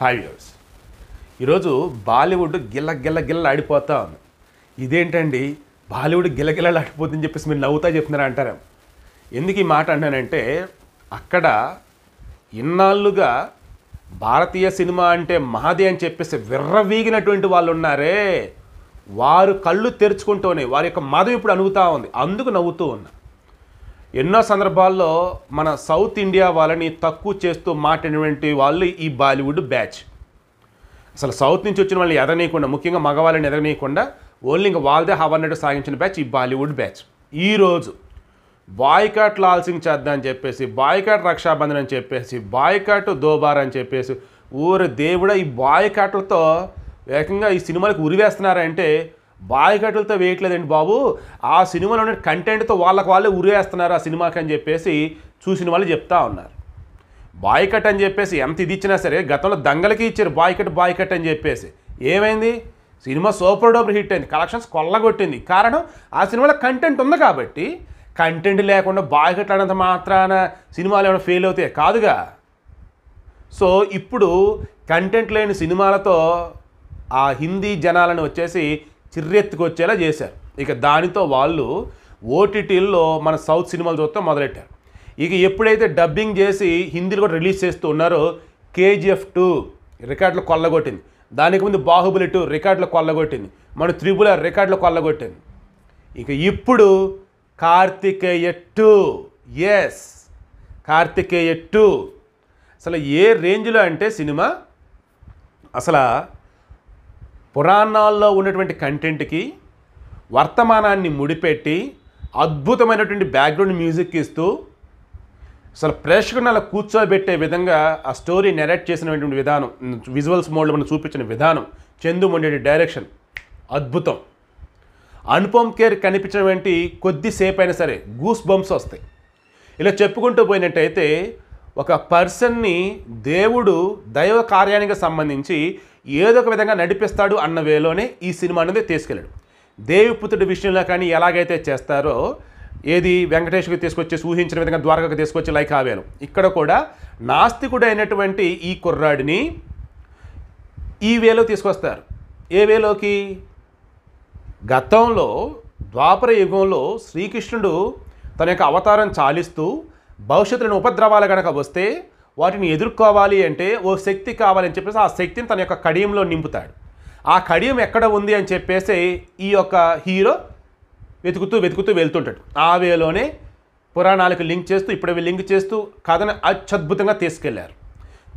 hi viewers ఈరోజు బాలీవుడ్ గిల్ల గిల్ల గిల్ల ఆడిపోతా ఉంది ఇదేంటండి బాలీవుడ్ గిల్ల ఆడిపోతుందని చెప్పేసి మీరు నవ్వుతా చెప్తున్నారా అంటారా ఎందుకు ఈ మాట అన్నానంటే అక్కడ ఇన్నాళ్ళుగా భారతీయ సినిమా అంటే మహాదే అని చెప్పేసి విర్రవీగినటువంటి వాళ్ళు ఉన్నారే వారు కళ్ళు తెరుచుకుంటూనే వారి యొక్క మదం ఇప్పుడు అనుగుతూ ఉంది అందుకు నవ్వుతూ ఉన్నా ఎన్నో సందర్భాల్లో మన సౌత్ ఇండియా వాళ్ళని తక్కువ చేస్తూ మాట్లాడినటువంటి వాళ్ళు ఈ బాలీవుడ్ బ్యాచ్ అసలు సౌత్ నుంచి వచ్చిన వాళ్ళని ఎదగనీయకుండా ముఖ్యంగా మగవాళ్ళని ఎదగనీయకుండా ఓన్లీ ఇంకా వాళ్ళదే హవర్నెట్ సాగించిన బ్యాచ్ ఈ బాలీవుడ్ బ్యాచ్ ఈరోజు బాయ్కాట్ లాల్సింగ్ చేద్దామని అని చెప్పేసి బాయ్కాట్ రక్షాబంధన్ అని చెప్పేసి బాయ్కాట్ దోబార్ అని చెప్పేసి ఊరి దేవుడ ఈ బాయ్కాట్లతో ఏకంగా ఈ సినిమాలకు ఉరివేస్తున్నారంటే బాయకట్లతో వేయట్లేదండి బాబు ఆ సినిమాలో కంటెంట్తో వాళ్ళకి వాళ్ళే ఉరేస్తున్నారు ఆ సినిమాకి అని చెప్పేసి చూసిన వాళ్ళు చెప్తా ఉన్నారు బాయ్కట్ అని చెప్పేసి ఎంత ఇది ఇచ్చినా సరే గతంలో దంగలకి ఇచ్చారు బాయ్కట్ బాయ్కట్ అని చెప్పేసి ఏమైంది సినిమా సూపర్ డూపర్ హిట్ అయింది కలెక్షన్స్ కొల్లగొట్టింది కారణం ఆ సినిమాలో కంటెంట్ ఉంది కాబట్టి కంటెంట్ లేకుండా బాయ్కట్ అనేంత మాత్రాన సినిమాలు ఏమైనా ఫెయిల్ అవుతాయి కాదుగా సో ఇప్పుడు కంటెంట్ లేని సినిమాలతో ఆ హిందీ జనాలను వచ్చేసి చిర్రెత్తుకొచ్చేలా చేశారు ఇక దానితో వాళ్ళు ఓటీటీల్లో మన సౌత్ సినిమాలు చూస్తాం మొదలెట్టారు ఇక ఎప్పుడైతే డబ్బింగ్ చేసి హిందీలు కూడా రిలీజ్ చేస్తూ ఉన్నారో కేజీఎఫ్ టూ రికార్డులు కొల్లగొట్టింది దానికి ముందు బాహుబలి టూ రికార్డులు కొల్లగొట్టింది మన త్రిబుల రికార్డులు కొల్లగొట్టింది ఇక ఇప్పుడు Karthikeya two yes Karthikeya two అసలు ఏ రేంజ్లో అంటే సినిమా అసలు పురాణాల్లో ఉన్నటువంటి కంటెంట్కి వర్తమానాన్ని ముడిపెట్టి అద్భుతమైనటువంటి బ్యాక్గ్రౌండ్ మ్యూజిక్ ఇస్తూ అసలు ప్రేక్షకుని అలా కూర్చోబెట్టే విధంగా ఆ స్టోరీ నెరేట్ చేసినటువంటి విధానం విజువల్స్ మోడ్లో మనం చూపించిన విధానం చందు మొండేటి డైరెక్షన్ అద్భుతం అనుపమ్ కేర్ కనిపించినటువంటి కొద్దిసేపు అయినా సరే గూస్ బంప్స్ వస్తాయి ఇలా చెప్పుకుంటూ పోయినట్టయితే ఒక పర్సన్ని దేవుడు దైవ కార్యానికి సంబంధించి ఏదో ఒక విధంగా నడిపిస్తాడు అన్న వేలోనే ఈ సినిమా అనేది తీసుకెళ్ళాడు దేవిపుత్రుడి విషయంలో కానీ ఎలాగైతే చేస్తారో ఏది వెంకటేష్కి తీసుకొచ్చి ఊహించిన విధంగా ద్వారకకు తీసుకొచ్చి లైక్ ఆవేను ఇక్కడ కూడా నాస్తికుడైనటువంటి ఈ కుర్రాడిని ఈ వేలో తీసుకొస్తారు ఏ వేలోకి గతంలో ద్వాపర యుగంలో శ్రీకృష్ణుడు తన యొక్క అవతారం చాలిస్తూ భవిష్యత్తులోని ఉపద్రవాలు కనుక వస్తే వాటిని ఎదుర్కోవాలి అంటే ఓ శక్తి కావాలని చెప్పేసి ఆ శక్తిని తన యొక్క కడియంలో నింపుతాడు ఆ కడియం ఎక్కడ ఉంది అని చెప్పేసి ఈ యొక్క హీరో వెతుకుతూ వెతుకుతూ వెళ్తుంటాడు ఆ వేలోనే పురాణాలకు లింక్ చేస్తూ ఇప్పుడు లింక్ చేస్తూ కథను అత్యద్భుతంగా తీసుకెళ్లారు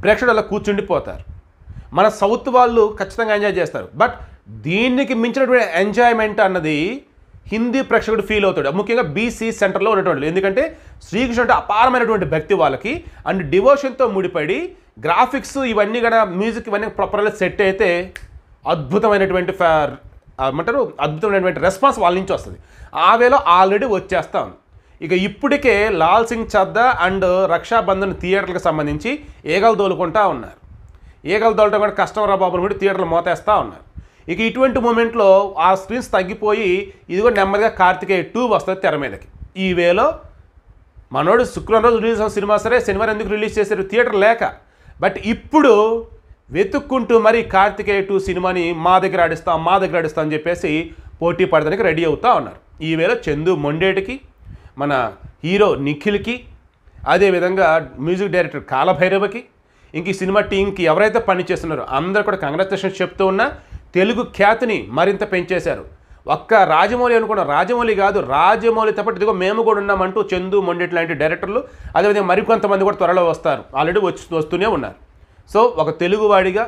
ప్రేక్షకులు అలా కూర్చుండిపోతారు మన సౌత్ వాళ్ళు ఖచ్చితంగా ఎంజాయ్ చేస్తారు బట్ దీనికి మించినటువంటి ఎంజాయ్మెంట్ అన్నది హిందీ ప్రేక్షకుడు ఫీల్ అవుతాడు ముఖ్యంగా బీసీ సెంటర్లో ఉన్నటువంటి ఎందుకంటే శ్రీకృష్ణ అంటే అపారమైనటువంటి భక్తి వాళ్ళకి అండ్ డివోషన్తో ముడిపడి గ్రాఫిక్స్ ఇవన్నీ కూడా మ్యూజిక్ ఇవన్నీ ప్రాపర్గా సెట్ అయితే అద్భుతమైనటువంటి ఏమంటారు అద్భుతమైనటువంటి రెస్పాన్స్ వాళ్ళ నుంచి వస్తుంది ఆ వేలో ఆల్రెడీ వచ్చేస్తాం ఇక ఇప్పటికే లాల్ సింగ్ చద్దా అండ్ రక్షాబంధన్ థియేటర్లకు సంబంధించి ఏగలు తోలుకుంటా ఉన్నారు ఏగలు తోలటం కూడా కష్టం రా బాబుని కూడా థియేటర్లు మోతేస్తూ ఉన్నారు ఇక ఇటువంటి మూమెంట్లో ఆ స్క్రీన్స్ తగ్గిపోయి ఇదిగో నెమ్మదిగా కార్తికేయ టూ వస్తుంది తెర మీదకి ఈ వేలో మనోడు శుక్రవారం రోజు రిలీజ్ అయిన సినిమా సరే శనివారం ఎందుకు రిలీజ్ చేశారు థియేటర్ లేక బట్ ఇప్పుడు వెతుక్కుంటూ మరి కార్తికేయ టూ సినిమాని మా దగ్గర ఆడిస్తాం మా దగ్గర ఆడిస్తాం అని చెప్పేసి పోటీ పడడానికి రెడీ అవుతా ఉన్నారు ఈ వేళ చందు మొండేటికి మన హీరో నిఖిల్కి అదేవిధంగా మ్యూజిక్ డైరెక్టర్ కాలభైరవకి ఇంక ఈ సినిమా టీంకి ఎవరైతే పనిచేస్తున్నారో అందరూ కూడా కంగ్రాచులేషన్స్ చెప్తూ ఉన్నా తెలుగు ఖ్యాతిని మరింత పెంచేశారు ఒక్క రాజమౌళి అనుకున్న రాజమౌళి కాదు రాజమౌళి తప్పటి ఇదిగో మేము కూడా ఉన్నామంటూ చందు మొండెట్ లాంటి డైరెక్టర్లు అదేవిధంగా మరికొంతమంది కూడా త్వరలో వస్తారు ఆల్రెడీ వచ్చి వస్తూనే ఉన్నారు సో ఒక తెలుగువాడిగా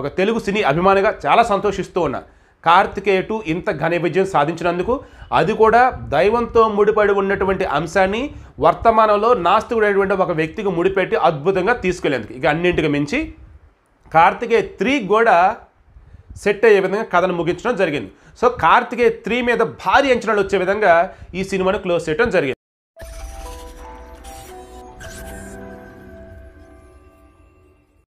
ఒక తెలుగు సినీ అభిమానిగా చాలా సంతోషిస్తూ ఉన్నా కార్తికేయటు ఇంత ఘన విజయం సాధించినందుకు అది కూడా దైవంతో ముడిపడి ఉన్నటువంటి అంశాన్ని వర్తమానంలో నాస్తికుడైనటువంటి ఒక వ్యక్తికి ముడిపెట్టి అద్భుతంగా తీసుకెళ్లేందుకు ఇక అన్నింటికి మించి కార్తికేయ త్రీ కూడా సెట్ అయ్యే విధంగా కథను ముగించడం జరిగింది సో కార్తికేయ త్రీ మీద భారీ అంచనాలు వచ్చే విధంగా ఈ సినిమాను క్లోజ్ చేయడం జరిగింది